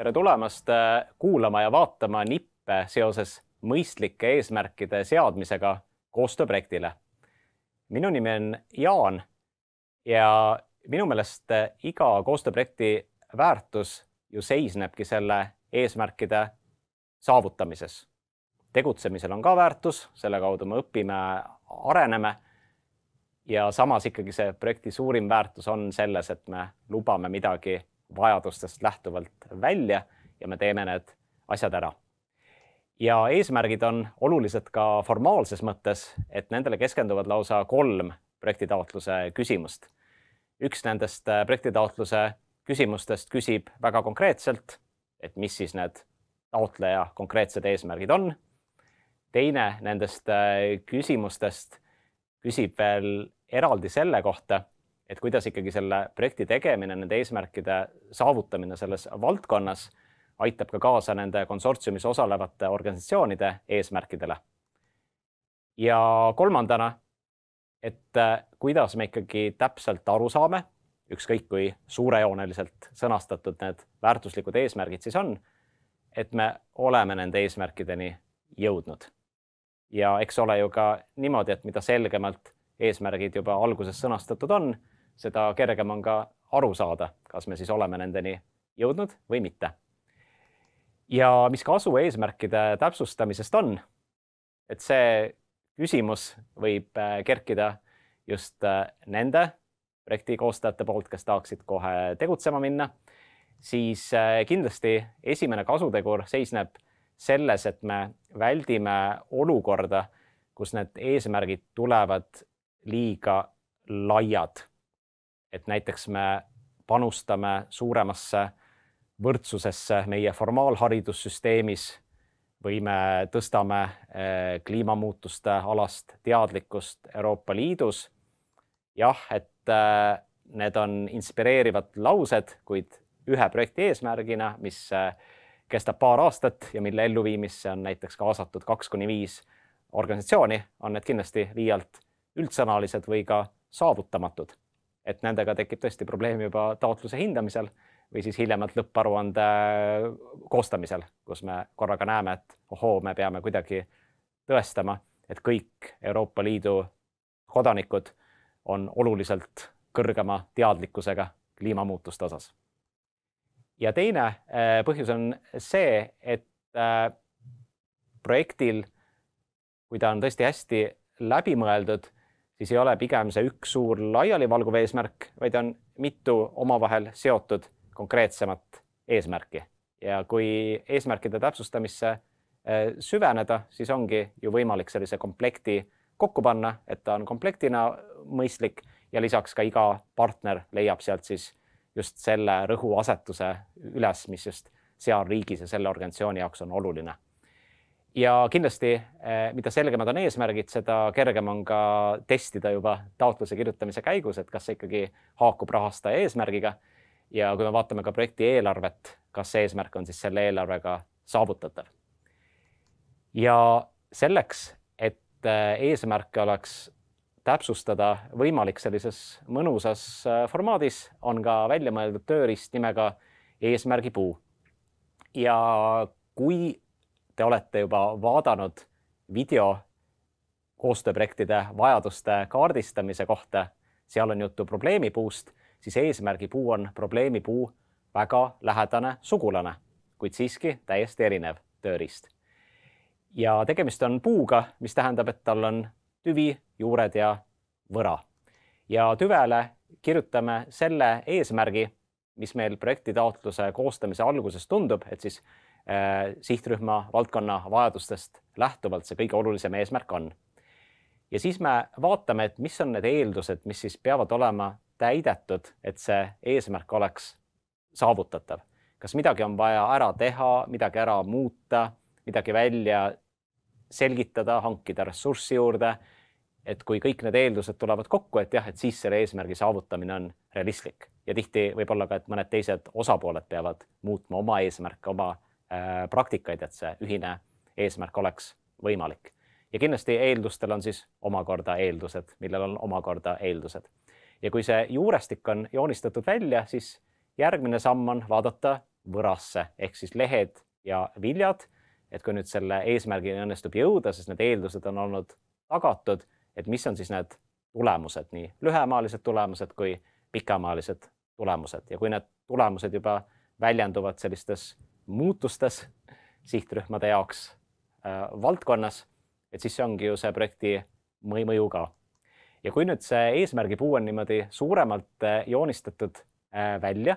tere tulemast äh, kuulama ja vaatama nippe seoses mõistlike eesmärkide seadmisega koostööprojektile. minu nimi on Jaan ja minu meelest äh, iga koostööprojekti väärtus ju seisnebki selle eesmärkide saavutamises. tegutsemisel on ka väärtus, selle kaudu me õpime, areneme ja samas ikkagi see projekti suurim väärtus on selles, et me lubame midagi vajadustest lähtuvalt välja ja me teeme need asjad ära. ja eesmärgid on olulised ka formaalses mõttes, et nendele keskenduvad lausa kolm projektitaotluse küsimust. üks nendest äh, projektitaotluse küsimustest küsib väga konkreetselt, et mis siis need taotleja konkreetsed eesmärgid on. teine nendest äh, küsimustest küsib veel eraldi selle kohta et kuidas ikkagi selle projekti tegemine, nende eesmärkide saavutamine selles valdkonnas aitab ka kaasa nende konsortsiumis osalevate organisatsioonide eesmärkidele. ja kolmandana, et äh, kuidas me ikkagi täpselt aru saame, ükskõik kui suurejooneliselt sõnastatud need väärtuslikud eesmärgid siis on, et me oleme nende eesmärkideni jõudnud. ja eks ole ju ka niimoodi, et mida selgemalt eesmärgid juba alguses sõnastatud on seda kergem on ka aru saada, kas me siis oleme nendeni jõudnud või mitte. ja mis kasu eesmärkide täpsustamisest on, et see küsimus võib äh, kerkida just äh, nende projekti koostajate poolt, kes tahaksid kohe tegutsema minna, siis äh, kindlasti esimene kasutegur seisneb selles, et me väldime olukorda, kus need eesmärgid tulevad liiga laiad et näiteks me panustame suuremasse võrdsusesse meie formaalharidussüsteemis või me tõstame eh, kliimamuutuste alast teadlikkust Euroopa Liidus. jah, et eh, need on inspireerivad laused, kuid ühe projekti eesmärgina, mis eh, kestab paar aastat ja mille elluviimisse on näiteks kaasatud kaks kuni viis organisatsiooni, on need kindlasti liialt üldsõnalised või ka saavutamatud et nendega tekib tõesti probleem juba taotluse hindamisel või siis hiljemalt lõpparuande äh, koostamisel, kus me korraga näeme, et ohoo, me peame kuidagi tõestama, et kõik Euroopa Liidu kodanikud on oluliselt kõrgema teadlikkusega kliimamuutuste osas. ja teine äh, põhjus on see, et äh, projektil, kui ta on tõesti hästi läbimõeldud siis ei ole pigem see üks suur laialivalguv eesmärk, vaid on mitu omavahel seotud konkreetsemat eesmärki. ja kui eesmärkide täpsustamisse äh, süveneda, siis ongi ju võimalik sellise komplekti kokku panna, et ta on komplektina mõistlik ja lisaks ka iga partner leiab sealt siis just selle rõhuasetuse üles, mis just seal riigis ja selle organisatsiooni jaoks on oluline ja kindlasti, eh, mida selgemad on eesmärgid, seda kergem on ka testida juba taotluse kirjutamise käigus, et kas see ikkagi haakub rahastaja eesmärgiga. ja kui me vaatame ka projekti eelarvet, kas see eesmärk on siis selle eelarvega saavutatav. ja selleks, et eh, eesmärke oleks täpsustada võimalik sellises mõnusas eh, formaadis, on ka välja mõeldud tööriist nimega eesmärgipuu. ja kui te olete juba vaadanud video koostööprojektide vajaduste kaardistamise kohta, seal on juttu probleemipuust, siis eesmärgipuu on probleemipuu väga lähedane sugulane, kuid siiski täiesti erinev tööriist. ja tegemist on puuga, mis tähendab, et tal on tüvi, juured ja võra. ja tüvele kirjutame selle eesmärgi, mis meil projektitaotluse koostamise alguses tundub, et siis Äh, sihtrühma valdkonna vajadustest lähtuvalt see kõige olulisem eesmärk on. ja siis me vaatame, et mis on need eeldused, mis siis peavad olema täidetud, et see eesmärk oleks saavutatav. kas midagi on vaja ära teha, midagi ära muuta, midagi välja selgitada, hankida ressurssi juurde. et kui kõik need eeldused tulevad kokku, et jah, et siis selle eesmärgi saavutamine on realistlik ja tihti võib-olla ka, et mõned teised osapooled peavad muutma oma eesmärke, oma Äh, praktikaid, et see ühine eesmärk oleks võimalik. ja kindlasti eeldustel on siis omakorda eeldused, millel on omakorda eeldused. ja kui see juurestik on joonistatud välja, siis järgmine samm on vaadata võrasse ehk siis lehed ja viljad. et kui nüüd selle eesmärgini õnnestub jõuda, siis need eeldused on olnud tagatud, et mis on siis need tulemused, nii lühemaalised tulemused kui pikemaajalised tulemused ja kui need tulemused juba väljenduvad sellistes muutustes sihtrühmade jaoks äh, valdkonnas, et siis see ongi ju see projekti mõju ka. ja kui nüüd see eesmärgipuu on niimoodi suuremalt äh, joonistatud äh, välja,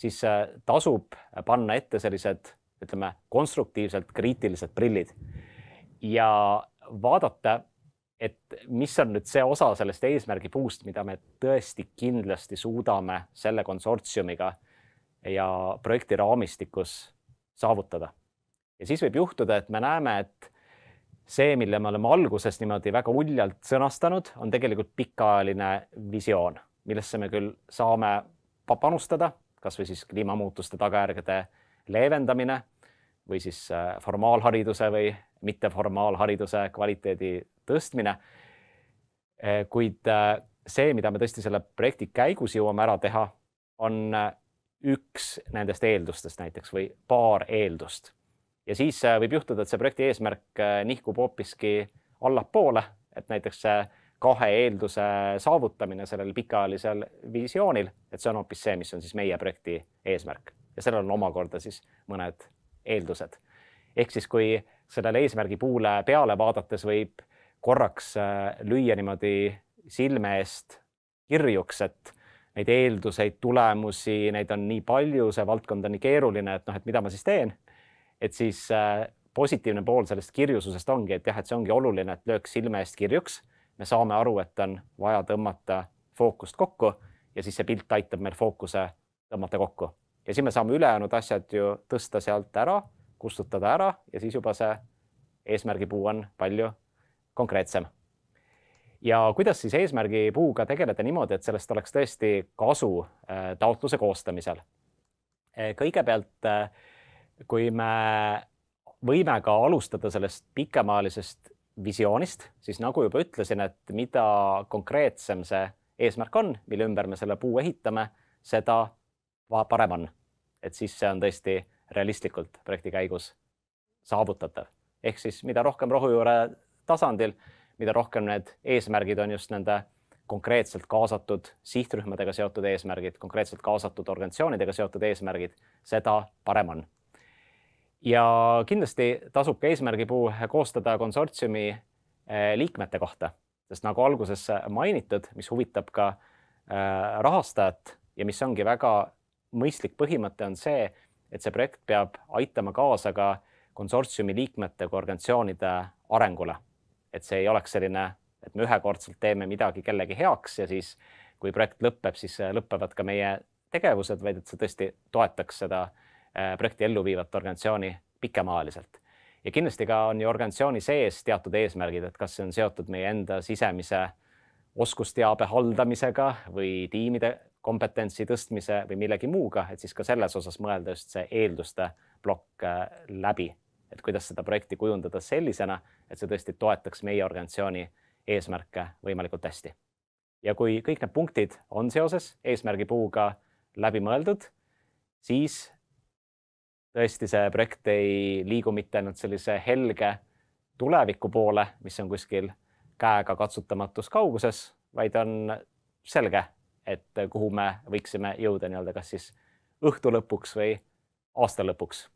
siis äh, tasub panna ette sellised, ütleme, konstruktiivselt kriitilised prillid ja vaadata, et mis on nüüd see osa sellest eesmärgipuust, mida me tõesti kindlasti suudame selle konsortsiumiga ja projekti raamistikus saavutada. ja siis võib juhtuda, et me näeme, et see, mille me oleme alguses niimoodi väga uljalt sõnastanud, on tegelikult pikaajaline visioon, millesse me küll saame panustada, kasvõi siis kliimamuutuste tagajärgede leevendamine või siis äh, formaalhariduse või mitteformaalhariduse kvaliteedi tõstmine. Äh, kuid äh, see, mida me tõesti selle projekti käigus jõuame ära teha, on üks nendest eeldustest näiteks või paar eeldust. ja siis äh, võib juhtuda, et see projekti eesmärk äh, nihkub hoopiski allapoole, et näiteks see kahe eelduse saavutamine sellel pikaajalisel visioonil, et see on hoopis see, mis on siis meie projekti eesmärk ja sellel on omakorda siis mõned eeldused. ehk siis, kui sellele eesmärgi puule peale vaadates võib korraks äh, lüüa niimoodi silme eest kirjuks, et neid eelduseid, tulemusi, neid on nii palju, see valdkond on nii keeruline, et noh, et mida ma siis teen. et siis äh, positiivne pool sellest kirjususest ongi, et jah, et see ongi oluline, et lööks silme eest kirjuks. me saame aru, et on vaja tõmmata fookust kokku ja siis see pilt aitab meil fookuse tõmmata kokku ja siis me saame ülejäänud asjad ju tõsta sealt ära, kustutada ära ja siis juba see eesmärgipuu on palju konkreetsem ja kuidas siis eesmärgi puuga tegeleda niimoodi, et sellest oleks tõesti kasu äh, taotluse koostamisel? Äh, kõigepealt, äh, kui me võime ka alustada sellest pikemaajalisest visioonist, siis nagu juba ütlesin, et mida konkreetsem see eesmärk on, mille ümber me selle puu ehitame, seda parem on. et siis see on tõesti realistlikult projekti käigus saavutatav. ehk siis mida rohkem rohujuure tasandil mida rohkem need eesmärgid on just nende konkreetselt kaasatud sihtrühmadega seotud eesmärgid, konkreetselt kaasatud organisatsioonidega seotud eesmärgid, seda parem on. ja kindlasti tasub ka eesmärgipuu koostada konsortsiumi eh, liikmete kohta, sest nagu alguses mainitud, mis huvitab ka eh, rahastajat ja mis ongi väga mõistlik põhimõte, on see, et see projekt peab aitama kaasa ka konsortsiumi liikmete kui organisatsioonide arengule et see ei oleks selline, et me ühekordselt teeme midagi kellegi heaks ja siis, kui projekt lõpeb, siis äh, lõpevad ka meie tegevused, vaid et see tõesti toetaks seda äh, projekti ellu viivat organisatsiooni pikemaajaliselt. ja kindlasti ka on ju organisatsiooni sees teatud eesmärgid, et kas see on seotud meie enda sisemise oskusteabe haldamisega või tiimide kompetentsi tõstmise või millegi muuga, et siis ka selles osas mõelda just see eelduste plokk äh, läbi et kuidas seda projekti kujundada sellisena, et see tõesti toetaks meie organisatsiooni eesmärke võimalikult hästi. ja kui kõik need punktid on seoses eesmärgipuuga läbi mõeldud, siis tõesti see projekt ei liigu mitte ainult sellise helge tuleviku poole, mis on kuskil käega katsutamatus kauguses, vaid on selge, et kuhu me võiksime jõuda nii-öelda kas siis õhtu lõpuks või aasta lõpuks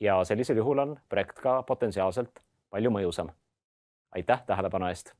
ja sellisel juhul on projekt ka potentsiaalselt palju mõjusam. aitäh tähelepanu eest!